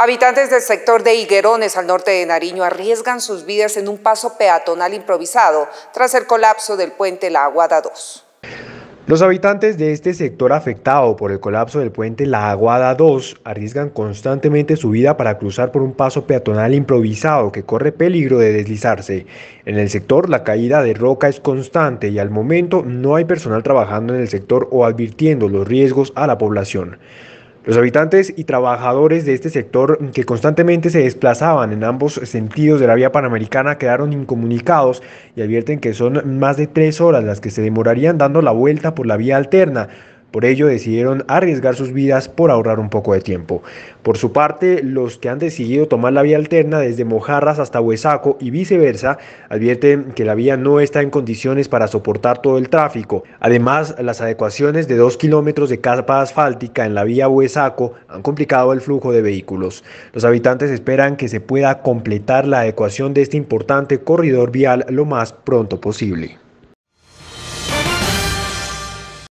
Habitantes del sector de Higuerones al norte de Nariño arriesgan sus vidas en un paso peatonal improvisado tras el colapso del puente La Aguada 2. Los habitantes de este sector afectado por el colapso del puente La Aguada 2 arriesgan constantemente su vida para cruzar por un paso peatonal improvisado que corre peligro de deslizarse. En el sector la caída de roca es constante y al momento no hay personal trabajando en el sector o advirtiendo los riesgos a la población. Los habitantes y trabajadores de este sector que constantemente se desplazaban en ambos sentidos de la vía panamericana quedaron incomunicados y advierten que son más de tres horas las que se demorarían dando la vuelta por la vía alterna por ello decidieron arriesgar sus vidas por ahorrar un poco de tiempo. Por su parte, los que han decidido tomar la vía alterna desde Mojarras hasta Huesaco y viceversa advierten que la vía no está en condiciones para soportar todo el tráfico. Además, las adecuaciones de dos kilómetros de capa asfáltica en la vía Huesaco han complicado el flujo de vehículos. Los habitantes esperan que se pueda completar la adecuación de este importante corredor vial lo más pronto posible.